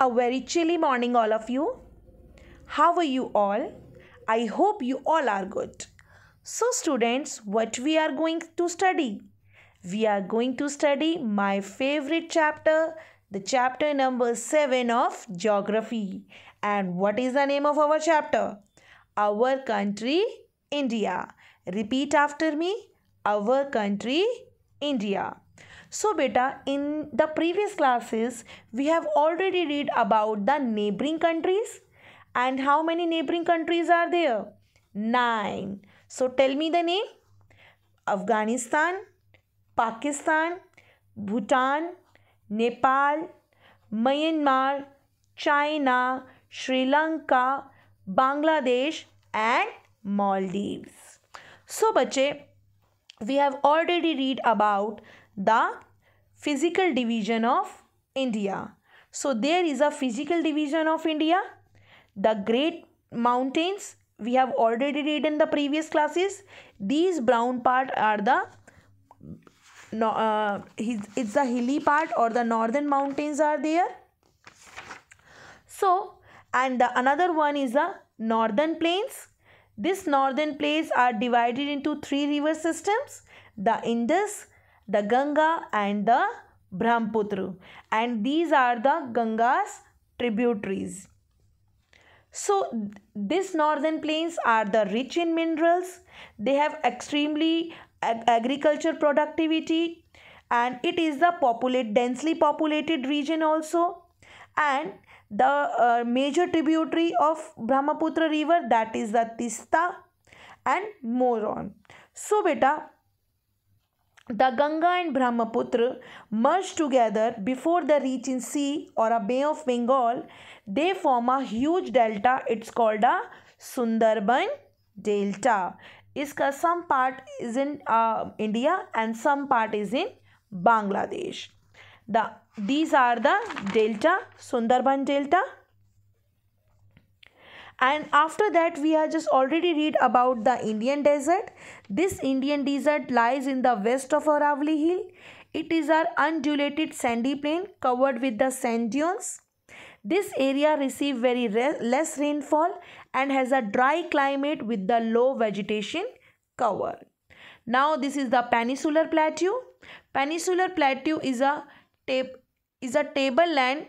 A very chilly morning, all of you. How are you all? I hope you all are good. So, students, what we are going to study? We are going to study my favorite chapter, the chapter number 7 of Geography. And what is the name of our chapter? Our country, India. Repeat after me. Our country, India. So beta, in the previous classes, we have already read about the neighboring countries. And how many neighboring countries are there? Nine. So tell me the name. Afghanistan, Pakistan, Bhutan, Nepal, Myanmar, China, Sri Lanka, Bangladesh and Maldives. So bache, we have already read about the physical division of India. So there is a physical division of India. The great mountains we have already read in the previous classes. These brown part are the no, uh, it's the hilly part or the northern mountains are there. So and the another one is the northern plains. This northern plains are divided into three river systems. The Indus, the Ganga and the Brahmaputra and these are the Ganga's tributaries. So these northern plains are the rich in minerals. They have extremely ag agriculture productivity and it is the populate densely populated region also and the uh, major tributary of Brahmaputra river that is the Tista and Moron. So beta the Ganga and Brahmaputra merge together before the reach in sea और a bay of Bengal they form a huge delta it's called a Sundarban delta इसका some part is in India and some part is in Bangladesh the these are the delta Sundarban delta and after that we have just already read about the indian desert this indian desert lies in the west of aravalli hill it is an undulated sandy plain covered with the sand dunes this area receives very less rainfall and has a dry climate with the low vegetation cover now this is the peninsular plateau peninsular plateau is a tape is a tableland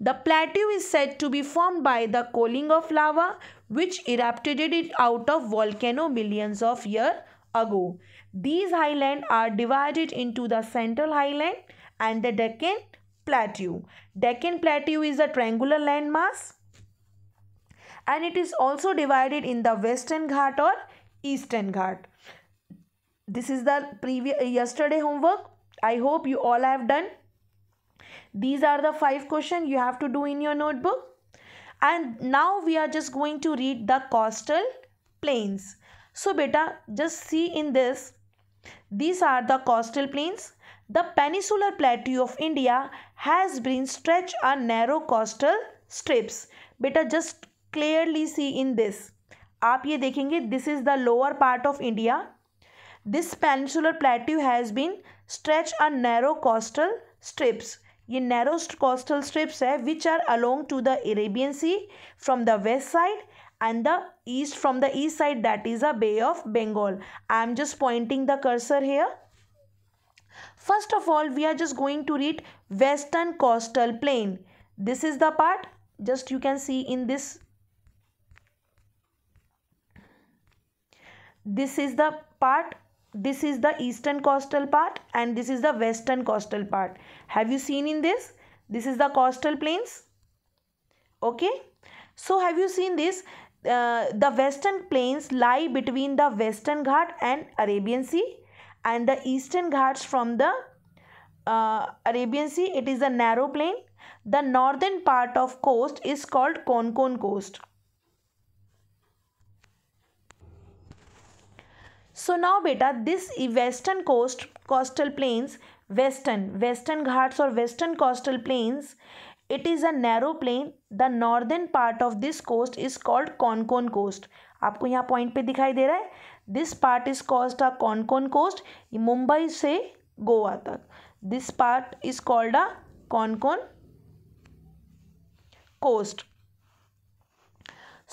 the plateau is said to be formed by the cooling of lava which erupted it out of volcano millions of years ago. These highlands are divided into the central highland and the Deccan Plateau. Deccan Plateau is a triangular landmass and it is also divided in the Western Ghat or Eastern Ghat. This is the previous yesterday homework. I hope you all have done. These are the five questions you have to do in your notebook. And now we are just going to read the coastal plains. So beta, just see in this. These are the coastal plains. The peninsular plateau of India has been stretched on narrow coastal strips. Beta, just clearly see in this. आप ये देखेंगे this is the lower part of India. This Peninsular Plateau has been stretched on narrow coastal strips. ये narrow coastal strips which are along to the Arabian Sea from the west side and the east from the east side that is a bay of bengal i am just pointing the cursor here first of all we are just going to read western coastal plain this is the part just you can see in this this is the part this is the eastern coastal part and this is the western coastal part have you seen in this this is the coastal plains okay so have you seen this uh, the western plains lie between the western ghat and arabian sea and the eastern ghats from the uh, arabian sea it is a narrow plain the northern part of coast is called konkon coast so now बेटा this western coast coastal plains western western Ghats और western coastal plains it is a narrow plain the northern part of this coast is called Konkan coast आपको यहाँ point पे दिखाई दे रहा है this part is called a Konkan coast Mumbai से गोवा तक this part is called a Konkan coast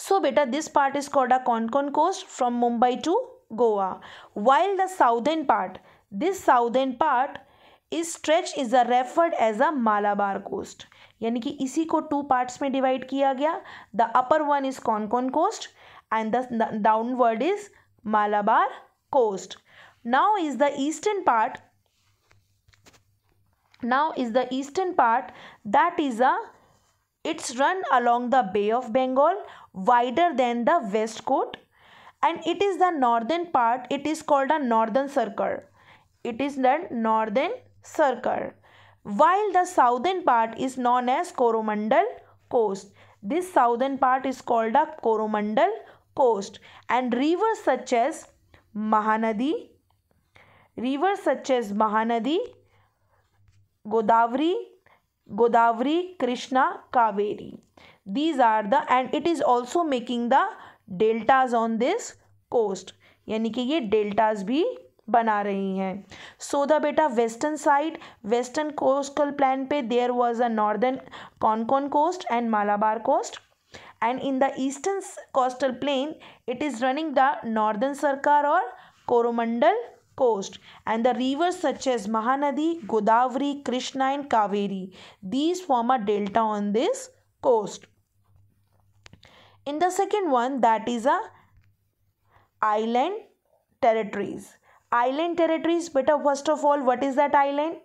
so बेटा this part is called a Konkan coast from Mumbai to Goa while the southern part this southern part इस stretch is a referred as a Malabar coast यानी कि इसी को two parts में divide किया गया the upper one is Konkan coast and the downward is Malabar coast now is the eastern part now is the eastern part that is a it's run along the bay of Bengal wider than the west coast and it is the northern part it is called a northern circle it is the northern circle while the southern part is known as coromandel coast this southern part is called a coromandel coast and rivers such as mahanadi rivers such as mahanadi godavari godavari krishna kaveri these are the and it is also making the deltas on this coast यानी कि ये deltas भी बना रही हैं so the बेटा western side western coastal plain पे there was a northern Konkan coast and Malabar coast and in the eastern coastal plain it is running the northern Circar और Coromandel coast and the river such as Mahanadi Godavari Krishna and Kaveri these form a delta on this coast in the second one that is a island territories island territories but first of all what is that island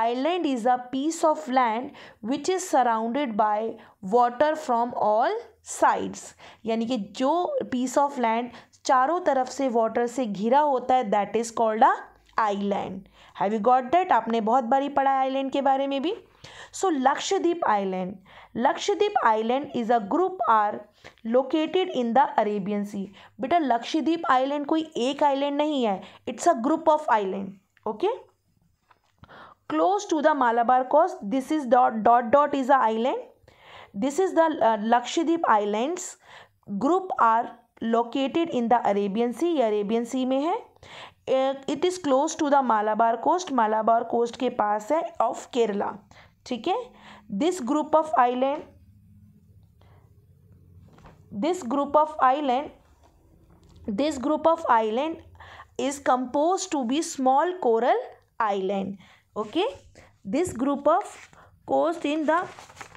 island is a piece of land which is surrounded by water from all sides yani ki jo piece of land charo taraf se water se ghira hota hai that is called a island have you got that aapne bahut bari padha है island ke bare mein bhi so Lakshadweep island Lakshadweep island is a group are located in the Arabian sea बेटा Lakshadweep island कोई एक island नहीं है it's a group of island okay close to the Malabar coast this is dot dot dot is a island this is the Lakshadweep islands group are located in the Arabian sea ये Arabian sea में है it is close to the Malabar coast Malabar coast के पास है of Kerala ठीक है this group of island this group of island this group of island is composed to be small coral island okay this group of coast in the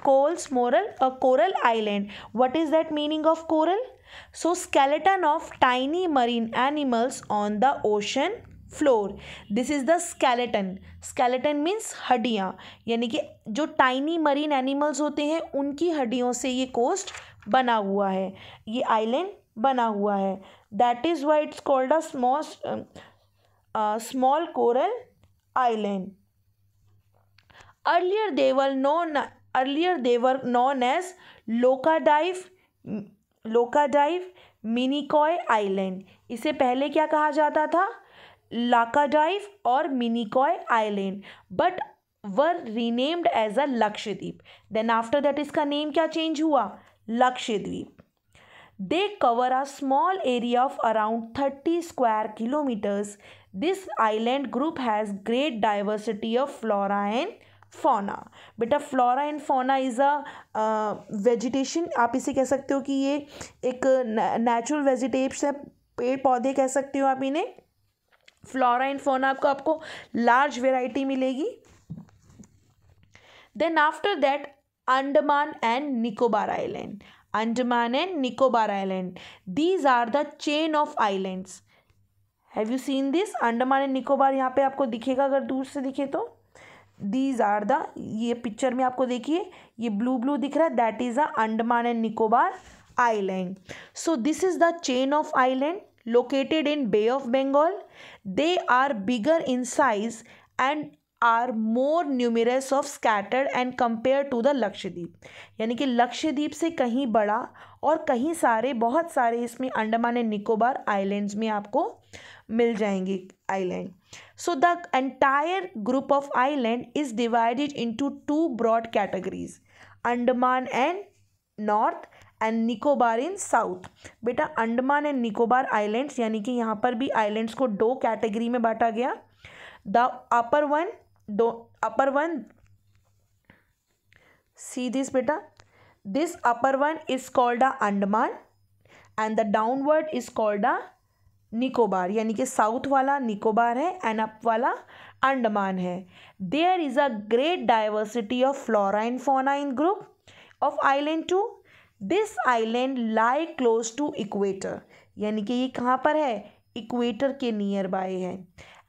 coals moral a uh, coral island what is that meaning of coral so skeleton of tiny marine animals on the ocean floor this is the skeleton skeleton means हड्डियाँ यानी कि जो tiny marine animals होते हैं उनकी हड्डियों से ये कोस्ट बना हुआ है ये आइलैंड बना हुआ है that is why it's called a small small coral island earlier they were known earlier they were known as Laccadive Laccadive Minicoy island इसे पहले क्या कहा जाता था लाकाडाइव और Minicoy island but were renamed as a Lakshadweep then after that इसका नेम क्या चेंज हुआ Lakshadweep they cover a small area of around thirty square kilometers this island group has great diversity of flora and फोना बेटा flora and fauna is a vegetation आप इसे कह सकते हो कि ये एक नेचुरल वेजिटेब्स है पेड़ पौधे कह सकते हो आप इन्हें फ्लोरा एंड फोना आपको आपको लार्ज वेराइटी मिलेगी then after that Andaman and Nicobar island Andaman and Nicobar island these are the chain of islands have you seen this Andaman and Nicobar यहाँ पे आपको दिखेगा अगर दूर से दिखे तो दीज आर द ये पिक्चर में आपको देखिए ये ब्लू ब्लू दिख रहा है that is the Andaman and Nicobar island so this is the chain of island located in Bay of Bengal. They are bigger in size and are more numerous of scattered and compare to the Lakshadweep यानी कि लक्षद्वीप से कहीं बड़ा और कहीं सारे बहुत सारे इसमें अंडमान एंड निकोबार आइलैंड में आपको मिल जाएंगे island so the entire group of island is divided into two broad categories Andaman and north and Nicobar in south बेटा अंडमान एंड निकोबार आइलैंड्स यानी कि यहाँ पर भी आइलैंड्स को दो कैटेगरी में बांटा गया द अपर वन दो अपर वन सी दिस बेटा this upper one is called a Andaman and the downward is called a Nicobar यानी कि साउथ वाला निकोबार है एंड अप वाला अंडमान है there is a great diversity of flora and fauna in group of island to this island lie close to equator यानी कि ये कहाँ पर है इक्वेटर के नियर बाय है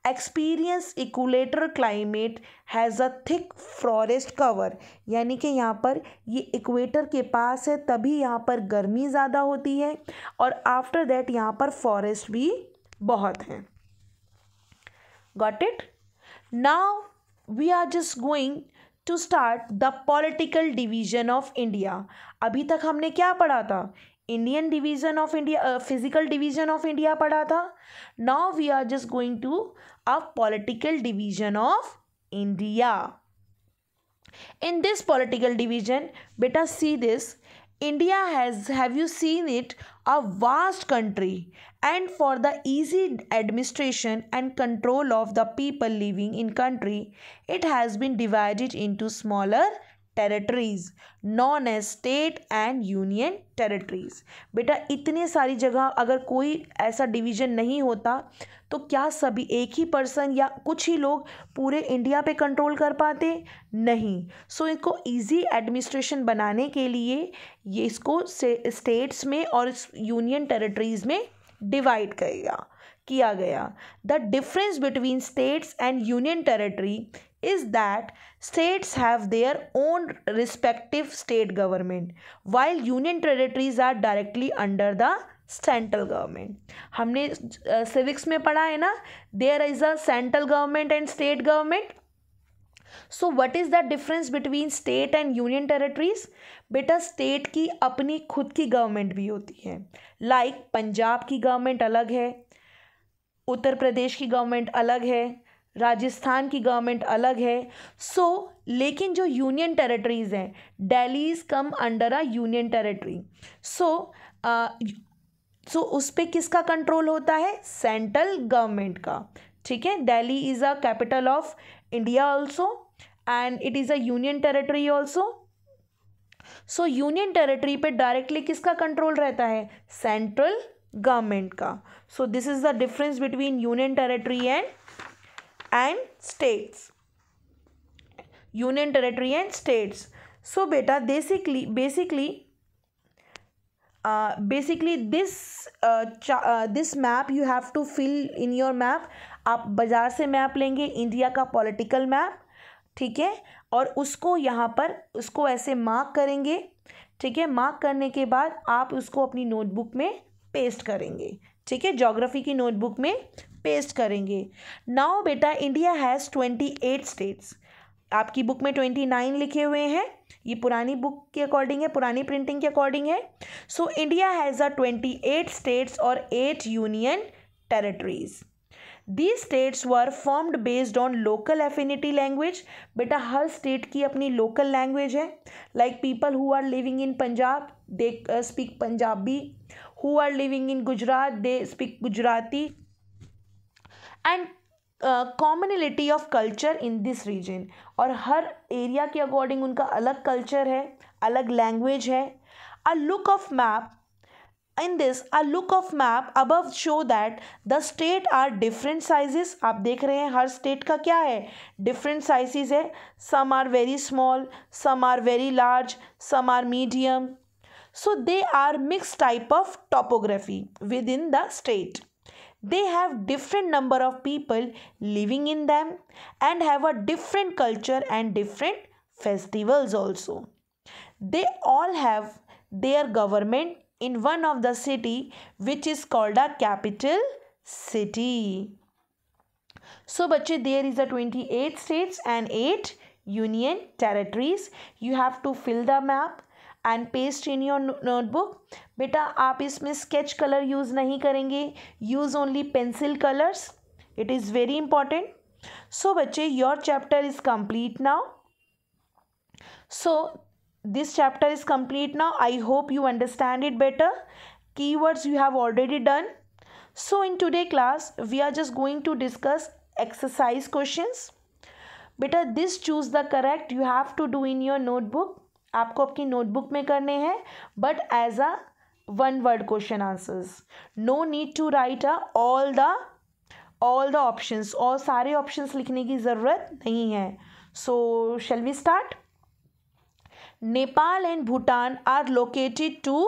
experience equator climate has a thick forest cover यानी कि यहाँ पर ये इक्वेटर के पास है तभी यहाँ पर गर्मी ज़्यादा होती है और आफ्टर दैट यहाँ पर फॉरेस्ट भी बहुत हैं got it now we are just going to start the political division of India अभी तक हमने क्या पढ़ा था Indian division of India physical division of India पढ़ा था now we are just going to a political division of India in this political division बेटा see this India has, have you seen it, a vast country and for the easy administration and control of the people living in country, it has been divided into smaller territories known है state and union territories बेटा इतनी सारी जगह अगर कोई ऐसा division नहीं होता तो क्या सभी एक ही पर्सन या कुछ ही लोग पूरे इंडिया पे कंट्रोल कर पाते नहीं सो so, इसको इजी एडमिनिस्ट्रेशन बनाने के लिए ये इसको स्टेट्स में और यूनियन टेरिटरीज में डिवाइड करेगा किया गया the difference between states and union territory is that states have their own respective state government while union territories are directly under the central government हमने सिविक्स में पढ़ा है ना there is a central government and state government so what is the difference between state and union territories बेटा state की अपनी खुद की गवर्नमेंट भी होती है लाइक like, पंजाब की गवर्नमेंट अलग है उत्तर प्रदेश की गवर्नमेंट अलग है राजस्थान की गवर्नमेंट अलग है सो so, लेकिन जो यूनियन टेरिटरीज़ हैं Delhi is come under a union territory so so उस पर किसका कंट्रोल होता है सेंट्रल गवर्नमेंट का ठीक है Delhi is a capital of India also and it is a union territory also so union territory पे डायरेक्टली किसका कंट्रोल रहता है सेंट्रल गवर्नमेंट का so this is the difference between union territory and and states union territory and states so बेटा basically basically basically this this map you have to fill in your map आप बाज़ार से map लेंगे India का political map ठीक है और उसको यहाँ पर उसको ऐसे मार्क करेंगे ठीक है मार्क करने के बाद आप उसको अपनी नोटबुक में पेस्ट करेंगे ठीक है जोग्राफी की नोटबुक में पेस्ट करेंगे नाउ बेटा India has twenty eight states आपकी बुक में ट्वेंटी नाइन लिखे हुए हैं ये पुरानी बुक के अकॉर्डिंग है पुरानी प्रिंटिंग के अकॉर्डिंग है so India has a twenty eight states और eight union territories the states were formed based on local affinity language बेटा हर स्टेट की अपनी लोकल लैंग्वेज है like people who are living in Punjab they speak Punjabi who are living in Gujarat they speak Gujarati and commonality of culture in this region और हर area के according उनका अलग कल्चर है अलग लैंग्वेज है a look of map in this a look of map above show that the state are different sizes आप देख रहे हैं हर स्टेट का क्या है डिफरेंट साइजेस है some are very small some are very large some are medium so they are mix type of topography within the state they have different number of people living in them and have a different culture and different festivals also they all have their government in one of the city which is called a capital city so bache there is a 28 states and 8 union territories you have to fill the map and paste in your notebook बेटा आप इसमें sketch colour use नहीं करेंगे use only pencil colours it is very important so बच्चे your chapter is complete now so this chapter is complete now I hope you understand it better key words you have already done so in today class we are just going to discuss exercise question बेटा this choose the correct you have to do in your notebook आपको आपकी notebook में करने हैं but as a one word question answers no need to write a all the all the options और सारे options लिखने की ज़रूरत नहीं है so shall we start Nepal and Bhutan are located to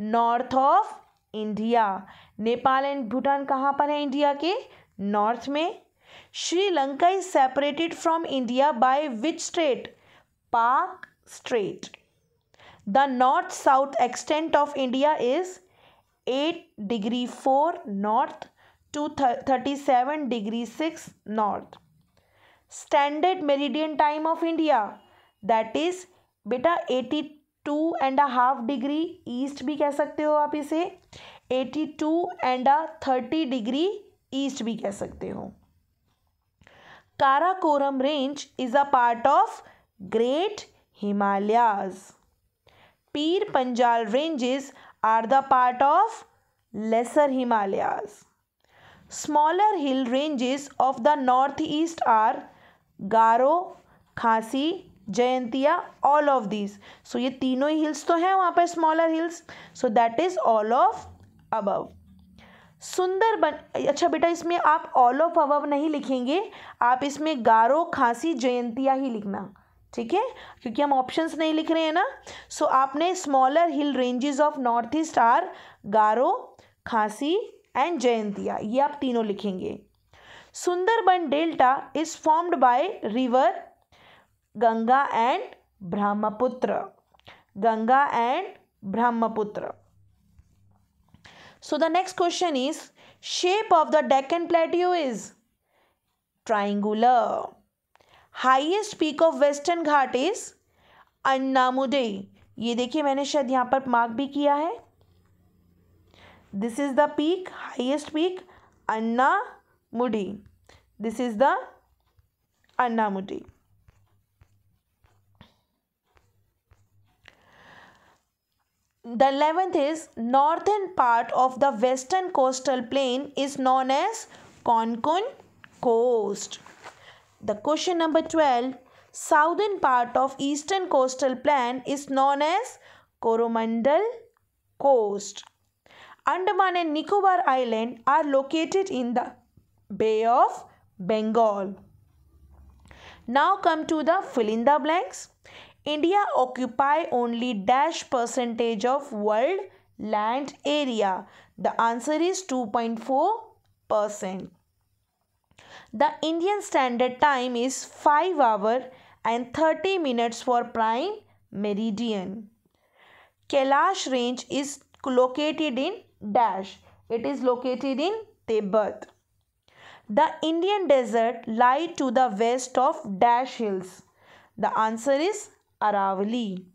north of India Nepal and Bhutan कहाँ पर है इंडिया के नॉर्थ में Sri Lanka is separated from India by which state Palk strait the north south extent of India is eight degree four north to thirty seven degree six north standard meridian time of India that is बेटा eighty two and a half degree east भी कह सकते हो आप इसे eighty two and a thirty degree east भी कह सकते हो Karakoram range is a part of great Himalayas. Pir Panjal ranges are the part of lesser Himalayas. Smaller hill ranges of the northeast are Garo, Khasi, Jayantiya, all of these. So ये तीनों ही hills तो हैं वहाँ पर smaller hills. So that is all of above. Sundarban अच्छा बेटा इसमें आप ऑल ऑफ अवव नहीं लिखेंगे आप इसमें गारो खांसी जयंतिया ही लिखना ठीक है क्योंकि हम ऑप्शंस नहीं लिख रहे हैं ना सो so, आपने smaller hill ranges of north east are Garo Khasi and Jaintia ये आप तीनों लिखेंगे Sundarban delta is formed by river Ganga and Brahmaputra Ganga and Brahmaputra so the next question is shape of the deccan plateau is triangular highest peak of western Ghat is Anamudi ये देखिए मैंने शायद यहाँ पर मार्क भी किया है this is the peak highest peak Anamudi this is the Anamudi the eleventh is northern part of the western coastal plain is known as Konkan coast The question number 12. Southern part of eastern coastal plain is known as Coromandel Coast. Andaman and Nicobar Island are located in the Bay of Bengal. Now come to the fill in the blanks. India occupy only dash percentage of world land area. The answer is 2.4 percent. The Indian Standard Time is 5 hour and 30 minutes for prime meridian. Kailash range is located in Dash. It is located in Tibet. The Indian desert lie to the west of Dash Hills. The answer is Aravali.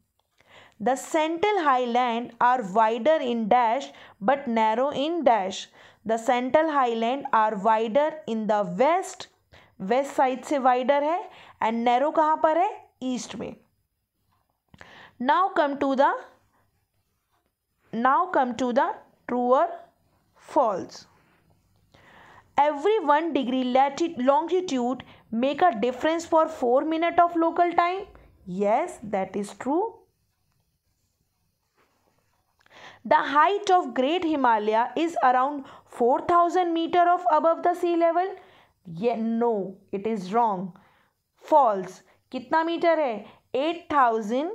The central highland are wider in Dash but narrow in Dash. The central highland are wider in the west west side से wider है and narrow कहाँ पर है east में now come to the now come to the true or false every one degree लैटि longitude make a difference for four minute of local time yes that is true The height of Great Himalaya is around 4000 meter of above the sea level. Yeah, no, it is wrong. False. कितना metre है 8000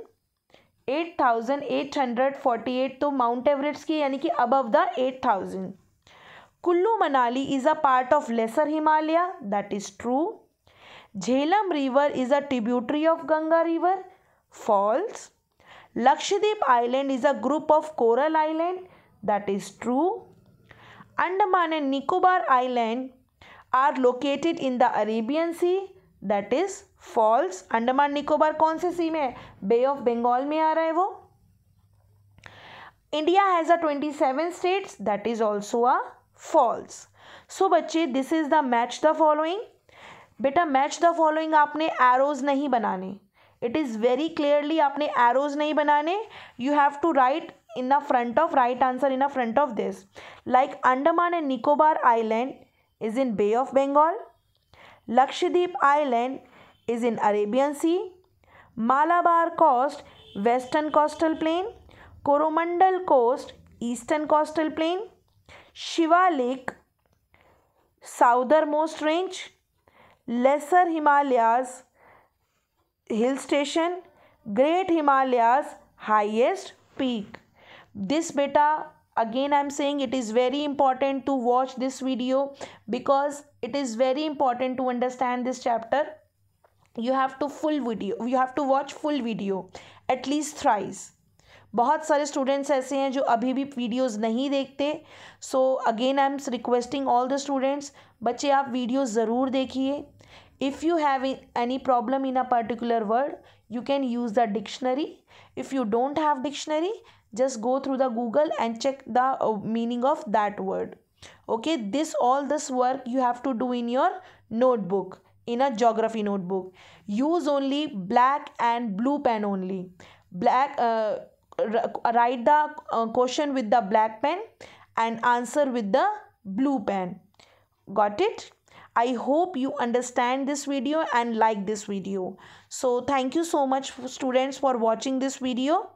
8848 तो mount Everest की यानी कि above the 8000 Kullu Manali is a part of lesser Himalaya that is true Jhelum river is a tributary of Ganga river false Lakshadweep Island is a group of coral island that is true. Andaman and Nicobar Island are located in the Arabian Sea that is false. Andaman Nicobar कौन से सी में है बे of Bengal में आ रहा है वो India has a twenty seven states that is also a false so बच्चे this is the match the following बेटा मैच द फॉलोइंग आपने एरोज नहीं बनाने इट इज़ वेरी क्लियरली आपने एरोज नहीं बनाने you have to write in the front of right answer in the front of this like Andaman and Nicobar island is in bay of Bengal Lakshadweep island is in Arabian C Malabar coast western coastal plain Coromandel coast eastern coastal plain Shivalik southernmost range lesser Himalayas hill station great Himalayas highest peak this बेटा again I am saying it is very important to watch this video because it is very important to understand this chapter you have to full video you have to watch full video at least thrice बहुत सारे students ऐसे हैं जो अभी भी videos नहीं देखते so again I am requesting all the students बच्चे आप वीडियो ज़रूर देखिए if you have any problem in a particular word you can use the dictionary if you don't have dictionary just go through the google and check the uh, meaning of that word okay this all this work you have to do in your notebook in a geography notebook use only black and blue pen only black uh, write the uh, question with the black pen and answer with the blue pen got it i hope you understand this video and like this video so thank you so much students for watching this video